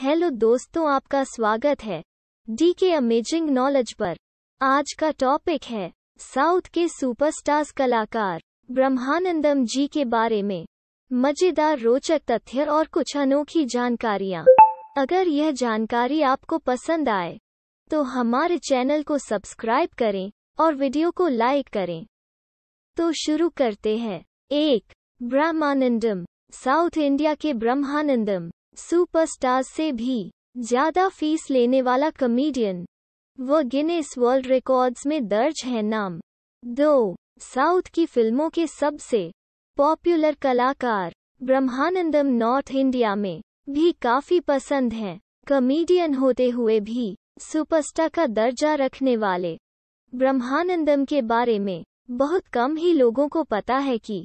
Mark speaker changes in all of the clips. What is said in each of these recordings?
Speaker 1: Hello दोस्तों आपका स्वागत है डी के अमेजिंग नॉलेज पर आज का टॉपिक है साउथ के सुपरस्टार्स कलाकार ब्रह्मानंदम जी के बारे में मजेदार रोचक तथ्य और कुछ अनोखी जानकारियाँ अगर यह जानकारी आपको पसंद आए तो हमारे चैनल को सब्सक्राइब करें और वीडियो को लाइक करें तो शुरू करते हैं एक ब्रह्मानंदम साउथ इंडिया के ब्रह्मानंदम सुपरस्टार से भी ज्यादा फीस लेने वाला कॉमेडियन वो गिनेस वर्ल्ड रिकॉर्ड्स में दर्ज है नाम दो साउथ की फिल्मों के सबसे पॉपुलर कलाकार ब्रह्मानंदम नॉर्थ इंडिया में भी काफी पसंद हैं कॉमेडियन होते हुए भी सुपरस्टार का दर्जा रखने वाले ब्रह्मानंदम के बारे में बहुत कम ही लोगों को पता है कि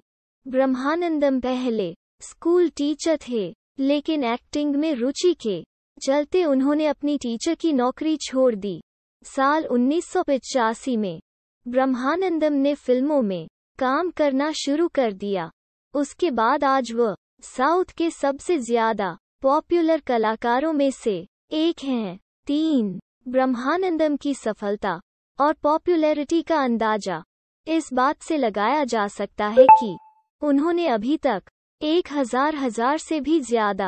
Speaker 1: ब्रह्मानंदम पहले स्कूल टीचर थे लेकिन एक्टिंग में रुचि के चलते उन्होंने अपनी टीचर की नौकरी छोड़ दी साल उन्नीस में ब्रह्मानंदम ने फिल्मों में काम करना शुरू कर दिया उसके बाद आज वह साउथ के सबसे ज्यादा पॉपुलर कलाकारों में से एक हैं तीन ब्रह्मानंदम की सफलता और पॉपुलैरिटी का अंदाजा इस बात से लगाया जा सकता है कि उन्होंने अभी तक एक हजार हजार से भी ज्यादा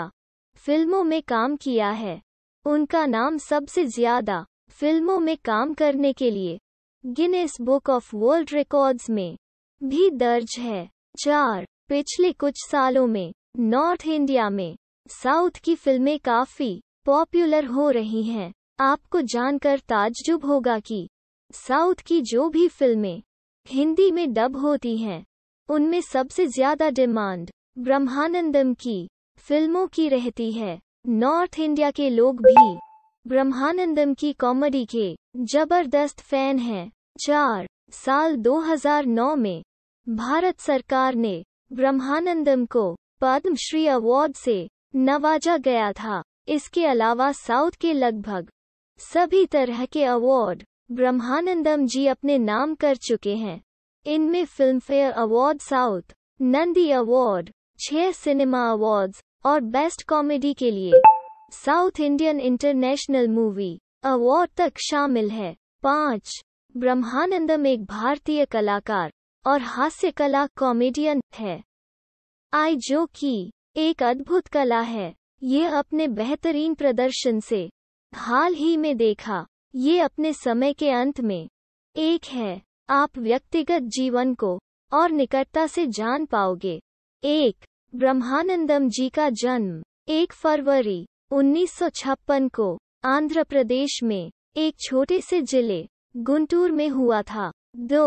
Speaker 1: फिल्मों में काम किया है उनका नाम सबसे ज्यादा फिल्मों में काम करने के लिए Guinness Book of World Records में भी दर्ज है चार पिछले कुछ सालों में नॉर्थ इंडिया में साउथ की फिल्में काफी पॉपुलर हो रही हैं आपको जानकर ताज्जुब होगा कि साउथ की जो भी फिल्में हिंदी में डब होती हैं उनमें सबसे ज्यादा डिमांड ब्रह्मानंदम की फिल्मों की रहती है नॉर्थ इंडिया के लोग भी ब्रह्मानंदम की कॉमेडी के जबरदस्त फैन हैं। चार साल 2009 में भारत सरकार ने ब्रह्मानंदम को पद्मश्री अवार्ड से नवाजा गया था इसके अलावा साउथ के लगभग सभी तरह के अवार्ड ब्रह्मानंदम जी अपने नाम कर चुके हैं इनमें Filmfare award South Nandi award छह सिनेमा अवार्ड्स और बेस्ट कॉमेडी के लिए South Indian International Movie Award तक शामिल है पाँच ब्रह्मानंदम एक भारतीय कलाकार और हास्य कला कॉमेडियन है आई जो की एक अद्भुत कला है ये अपने बेहतरीन प्रदर्शन से हाल ही में देखा ये अपने समय के अंत में एक है आप व्यक्तिगत जीवन को और निकटता से जान पाओगे एक ब्रह्मानंदम जी का जन्म 1 फरवरी 1956 को आंध्र प्रदेश में एक छोटे से जिले गुंटूर में हुआ था दो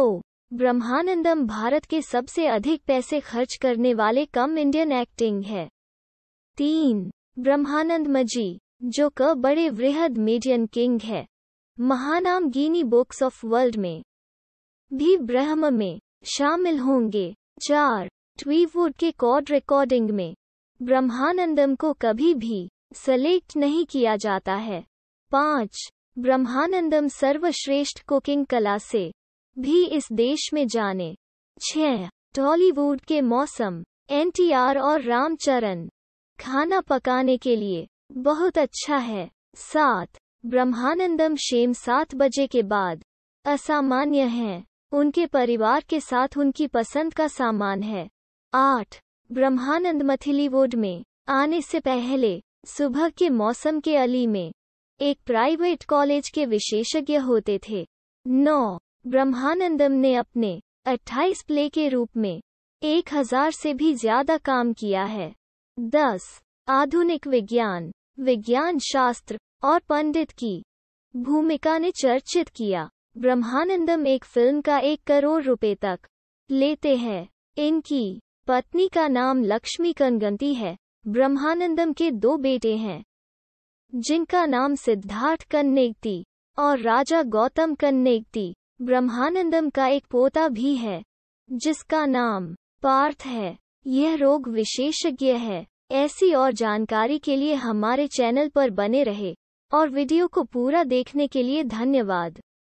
Speaker 1: ब्रह्मानंदम भारत के सबसे अधिक पैसे खर्च करने वाले कम इंडियन एक्टिंग है तीन ब्रह्मानंद मजी जो क बड़े वृहद मीडियन किंग है महानाम गिनी बुक्स ऑफ वर्ल्ड में भी ब्रह्म में शामिल होंगे चार ट्वीवुड के कॉड रिकॉर्डिंग में ब्रह्मानंदम को कभी भी सेलेक्ट नहीं किया जाता है पाँच ब्रह्मानंदम सर्वश्रेष्ठ कुकिंग कला से भी इस देश में जाने छह टॉलीवुड के मौसम एनटीआर और रामचरण खाना पकाने के लिए बहुत अच्छा है सात ब्रह्मानंदम शेम सात बजे के बाद असामान्य हैं उनके परिवार के साथ उनकी पसंद का सामान है आठ ब्रह्मानंद मथिली वोड में आने से पहले सुबह के मौसम के अली में एक प्राइवेट कॉलेज के विशेषज्ञ होते थे नौ ब्रह्मानंदम ने अपने 28 प्ले के रूप में एक हजार से भी ज्यादा काम किया है दस आधुनिक विज्ञान विज्ञान शास्त्र और पंडित की भूमिका ने चर्चित किया ब्रह्मानंदम एक फिल्म का एक करोड़ रुपए तक लेते हैं इनकी पत्नी का नाम लक्ष्मी कनगंती है ब्रह्मानंदम के दो बेटे हैं जिनका नाम सिद्धार्थ कन्नेगती और राजा गौतम कन्नेगती ब्रह्मानंदम का एक पोता भी है जिसका नाम पार्थ है यह रोग विशेषज्ञ है ऐसी और जानकारी के लिए हमारे चैनल पर बने रहे और वीडियो को पूरा देखने के लिए धन्यवाद